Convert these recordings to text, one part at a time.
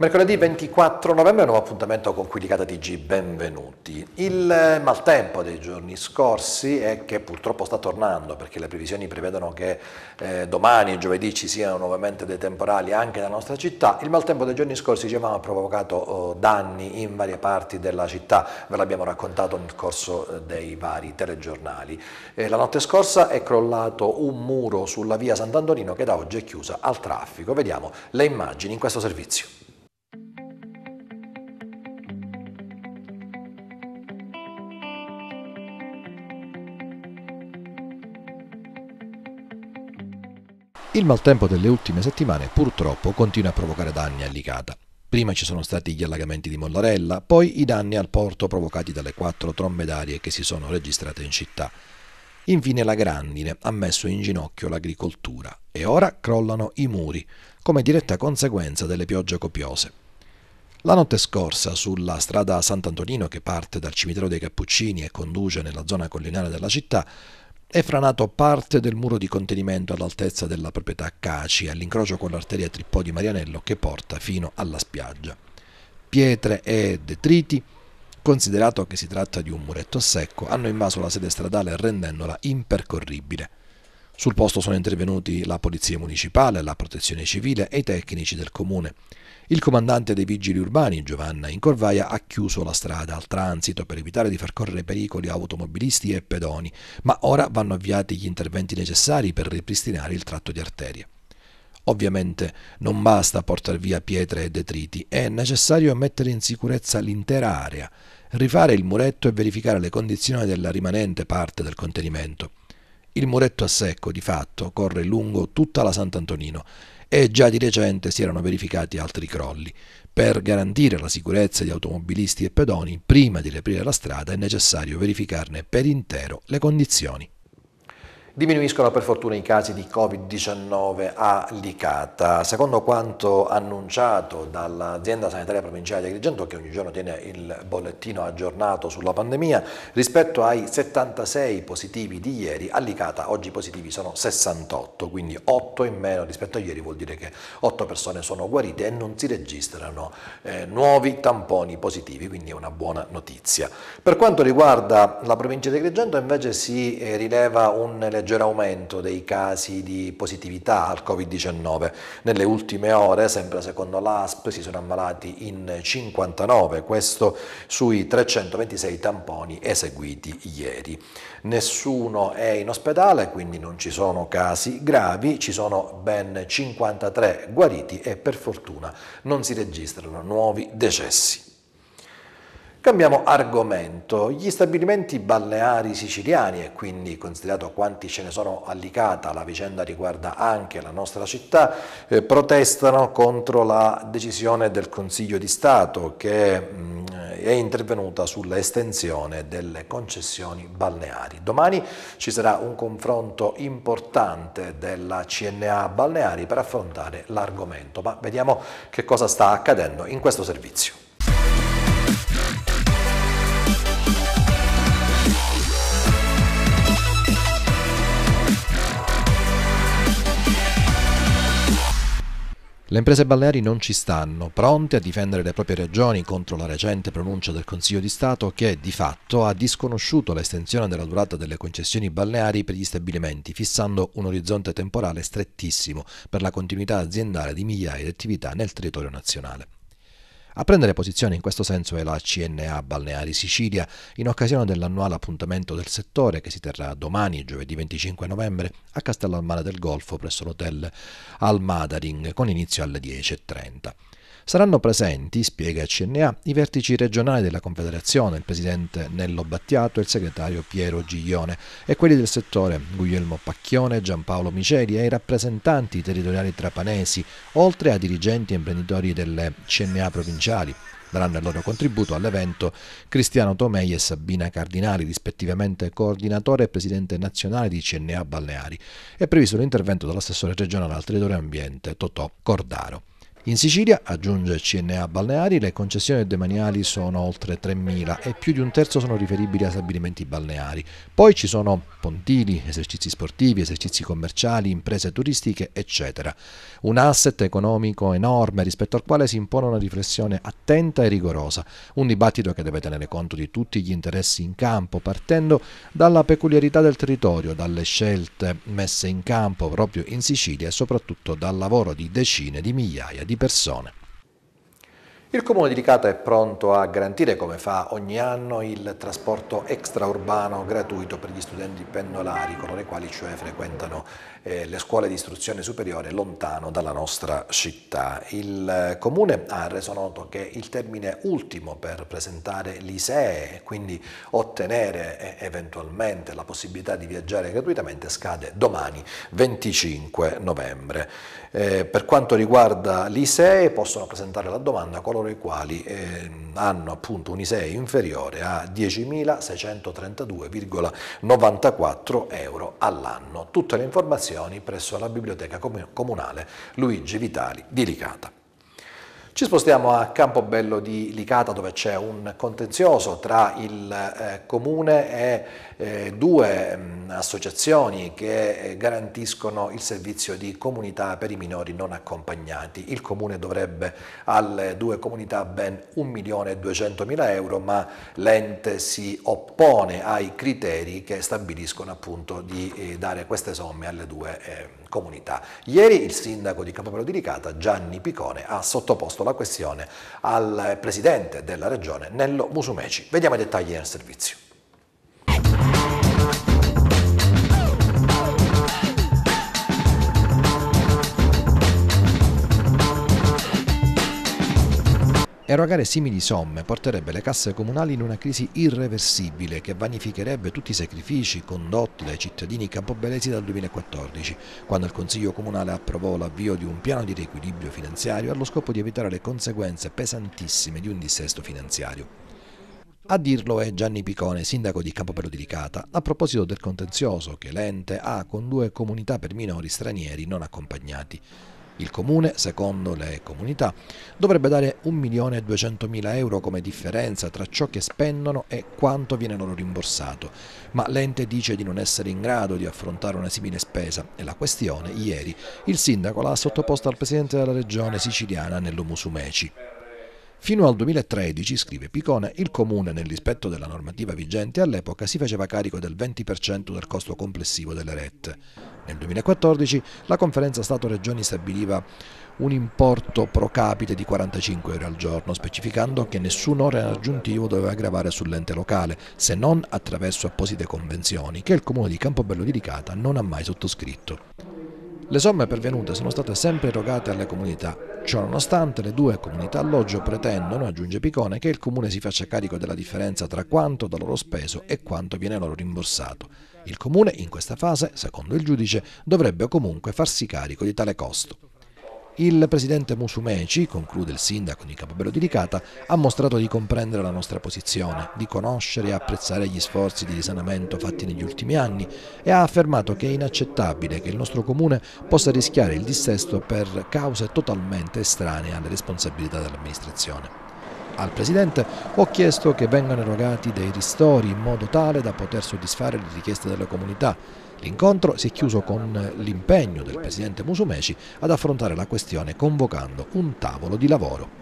Mercoledì 24 novembre, nuovo appuntamento con qui di TG, benvenuti. Il eh, maltempo dei giorni scorsi è che purtroppo sta tornando, perché le previsioni prevedono che eh, domani, giovedì, ci siano nuovamente dei temporali anche nella nostra città. Il maltempo dei giorni scorsi, dicevamo, ha provocato oh, danni in varie parti della città, ve l'abbiamo raccontato nel corso eh, dei vari telegiornali. Eh, la notte scorsa è crollato un muro sulla via Sant'Antonino che da oggi è chiusa al traffico. Vediamo le immagini in questo servizio. Il maltempo delle ultime settimane purtroppo continua a provocare danni a Licata. Prima ci sono stati gli allagamenti di Mollarella, poi i danni al porto provocati dalle quattro trombe d'aria che si sono registrate in città. Infine la grandine ha messo in ginocchio l'agricoltura e ora crollano i muri, come diretta conseguenza delle piogge copiose. La notte scorsa, sulla strada Sant'Antonino che parte dal cimitero dei Cappuccini e conduce nella zona collinare della città, è franato parte del muro di contenimento all'altezza della proprietà Caci, all'incrocio con l'arteria Trippò di Marianello che porta fino alla spiaggia. Pietre e detriti, considerato che si tratta di un muretto secco, hanno invaso la sede stradale rendendola impercorribile. Sul posto sono intervenuti la polizia municipale, la protezione civile e i tecnici del comune. Il comandante dei vigili urbani, Giovanna Incorvaia, ha chiuso la strada al transito per evitare di far correre pericoli a automobilisti e pedoni, ma ora vanno avviati gli interventi necessari per ripristinare il tratto di arterie. Ovviamente non basta portare via pietre e detriti, è necessario mettere in sicurezza l'intera area, rifare il muretto e verificare le condizioni della rimanente parte del contenimento. Il muretto a secco, di fatto, corre lungo tutta la Sant'Antonino e già di recente si erano verificati altri crolli. Per garantire la sicurezza di automobilisti e pedoni, prima di riaprire la strada è necessario verificarne per intero le condizioni. Diminuiscono per fortuna i casi di Covid-19 a Licata. Secondo quanto annunciato dall'azienda sanitaria provinciale di Agrigento, che ogni giorno tiene il bollettino aggiornato sulla pandemia, rispetto ai 76 positivi di ieri, a Licata oggi i positivi sono 68, quindi 8 in meno rispetto a ieri vuol dire che 8 persone sono guarite e non si registrano eh, nuovi tamponi positivi, quindi è una buona notizia. Per quanto riguarda la provincia di Agrigento invece si eh, rileva un leggero aumento dei casi di positività al Covid-19. Nelle ultime ore, sempre secondo l'ASP, si sono ammalati in 59, questo sui 326 tamponi eseguiti ieri. Nessuno è in ospedale, quindi non ci sono casi gravi, ci sono ben 53 guariti e per fortuna non si registrano nuovi decessi. Cambiamo argomento. Gli stabilimenti balneari siciliani e quindi considerato quanti ce ne sono a Licata, la vicenda riguarda anche la nostra città, eh, protestano contro la decisione del Consiglio di Stato che mh, mm, è intervenuta sull'estensione delle concessioni balneari. Domani ci sarà un confronto importante della CNA balneari per affrontare l'argomento, ma vediamo che cosa sta accadendo in questo servizio. Le imprese balneari non ci stanno, pronte a difendere le proprie regioni contro la recente pronuncia del Consiglio di Stato che di fatto ha disconosciuto l'estensione della durata delle concessioni balneari per gli stabilimenti, fissando un orizzonte temporale strettissimo per la continuità aziendale di migliaia di attività nel territorio nazionale. A prendere posizione in questo senso è la CNA Balneari Sicilia in occasione dell'annuale appuntamento del settore che si terrà domani, giovedì 25 novembre, a Castellalmare del Golfo presso l'hotel Almadaring con inizio alle 10.30. Saranno presenti, spiega CNA, i vertici regionali della Confederazione, il presidente Nello Battiato e il segretario Piero Giglione, e quelli del settore Guglielmo Pacchione, Giampaolo Miceli e i rappresentanti territoriali trapanesi, oltre a dirigenti e imprenditori delle CNA provinciali, daranno il loro contributo all'evento Cristiano Tomei e Sabina Cardinali, rispettivamente coordinatore e presidente nazionale di CNA Balneari. È previsto l'intervento dell'assessore regionale al territorio ambiente Totò Cordaro. In Sicilia, aggiunge CNA Balneari, le concessioni demaniali sono oltre 3.000 e più di un terzo sono riferibili a stabilimenti balneari. Poi ci sono pontili, esercizi sportivi, esercizi commerciali, imprese turistiche, eccetera. Un asset economico enorme rispetto al quale si impone una riflessione attenta e rigorosa, un dibattito che deve tenere conto di tutti gli interessi in campo, partendo dalla peculiarità del territorio, dalle scelte messe in campo proprio in Sicilia e soprattutto dal lavoro di decine di migliaia di di persone. Il Comune di Licata è pronto a garantire, come fa ogni anno, il trasporto extraurbano gratuito per gli studenti pendolari, coloro i quali cioè frequentano eh, le scuole di istruzione superiore lontano dalla nostra città. Il eh, Comune ha reso noto che il termine ultimo per presentare l'ISEE e quindi ottenere eh, eventualmente la possibilità di viaggiare gratuitamente scade domani 25 novembre. Eh, per quanto riguarda l'ISEE possono presentare la domanda coloro coloro i quali eh, hanno appunto un ISEE inferiore a 10.632,94 euro all'anno. Tutte le informazioni presso la Biblioteca Comunale Luigi Vitali di Licata. Ci spostiamo a Campobello di Licata dove c'è un contenzioso tra il eh, comune e eh, due mh, mm, associazioni che eh, garantiscono il servizio di comunità per i minori non accompagnati. Il comune dovrebbe alle due comunità ben 1.200.000 euro ma l'ente si oppone ai criteri che stabiliscono appunto di eh, dare queste somme alle due comunità. Eh, comunità. Ieri il sindaco di Campobello di Ricata, Gianni Picone, ha sottoposto la questione al presidente della regione, Nello Musumeci. Vediamo i dettagli nel servizio. Erogare simili somme porterebbe le casse comunali in una crisi irreversibile che vanificherebbe tutti i sacrifici condotti dai cittadini campobelesi dal 2014, quando il Consiglio Comunale approvò l'avvio di un piano di riequilibrio finanziario allo scopo di evitare le conseguenze pesantissime di un dissesto finanziario. A dirlo è Gianni Picone, sindaco di Campobello di Ricata, a proposito del contenzioso che l'ente ha con due comunità per minori stranieri non accompagnati. Il comune, secondo le comunità, dovrebbe dare 1.200.000 euro come differenza tra ciò che spendono e quanto viene loro rimborsato, ma l'ente dice di non essere in grado di affrontare una simile spesa e la questione, ieri, il sindaco l'ha sottoposta al presidente della regione siciliana Nello Musumeci. Fino al 2013, scrive Picone, il comune, nel rispetto della normativa vigente all'epoca, si faceva carico del 20% del costo complessivo delle rette. Nel 2014 la conferenza Stato-Regioni stabiliva un importo pro capite di 45 euro al giorno, specificando che nessun ore aggiuntivo doveva gravare sull'ente locale, se non attraverso apposite convenzioni che il comune di Campobello di Ricata non ha mai sottoscritto. Le somme pervenute sono state sempre erogate alle comunità. Ciononostante le due comunità alloggio pretendono, aggiunge Picone, che il comune si faccia carico della differenza tra quanto da loro speso e quanto viene loro rimborsato. Il comune in questa fase, secondo il giudice, dovrebbe comunque farsi carico di tale costo. Il presidente Musumeci, conclude il sindaco di Capobello di Licata, ha mostrato di comprendere la nostra posizione, di conoscere e apprezzare gli sforzi di risanamento fatti negli ultimi anni e ha affermato che è inaccettabile che il nostro comune possa rischiare il dissesto per cause totalmente estranee alle responsabilità dell'amministrazione. Al Presidente ho chiesto che vengano erogati dei ristori in modo tale da poter soddisfare le richieste della comunità. L'incontro si è chiuso con l'impegno del Presidente Musumeci ad affrontare la questione convocando un tavolo di lavoro.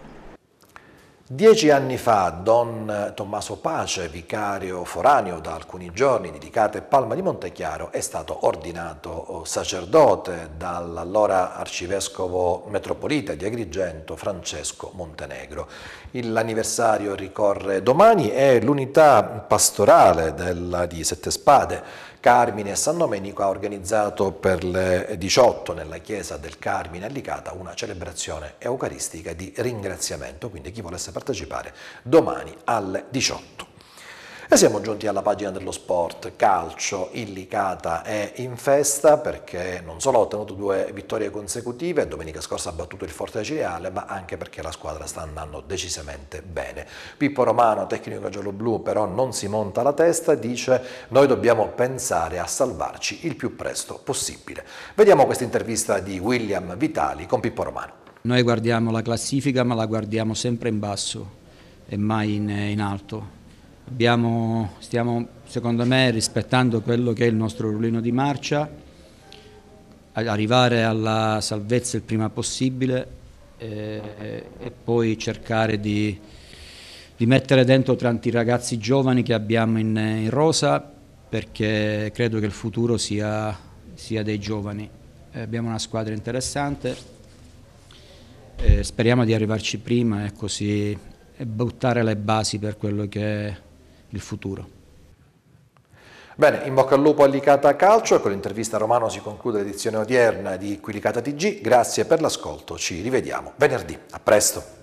Dieci anni fa Don Tommaso Pace, vicario foraneo da alcuni giorni di Licate e Palma di Montechiaro, è stato ordinato eh, sacerdote dall'allora arcivescovo metropolita di Agrigento Francesco Montenegro. L'anniversario ricorre domani e l'unità pastorale della, di Sette Spade Carmine e San Domenico ha organizzato per le 18 nella chiesa del Carmine a Licata una celebrazione eucaristica di ringraziamento, quindi chi volesse partecipare domani alle 18. E siamo giunti alla pagina dello sport, calcio, Illicata è in festa perché non solo ha ottenuto due vittorie consecutive, domenica scorsa ha battuto il Forte Cireale, ma anche perché la squadra sta andando decisamente bene. Pippo Romano, tecnico giallo-blu, però non si monta la testa, dice noi dobbiamo pensare a salvarci il più presto possibile. Vediamo questa intervista di William Vitali con Pippo Romano. Noi guardiamo la classifica ma la guardiamo sempre in basso e mai in, in alto Abbiamo, stiamo, secondo me, rispettando quello che è il nostro rullino di marcia, arrivare alla salvezza il prima possibile eh, e poi cercare di, di, mettere dentro tanti ragazzi giovani che abbiamo in, in rosa perché credo che il futuro sia, sia dei giovani. Eh, abbiamo una squadra interessante, eh, speriamo di arrivarci prima ecco e così buttare le basi per quello che il futuro. Bene, in bocca al lupo a Licata Calcio, con l'intervista a Romano si conclude l'edizione odierna di Quilicata TG, grazie per l'ascolto, ci rivediamo venerdì, a presto.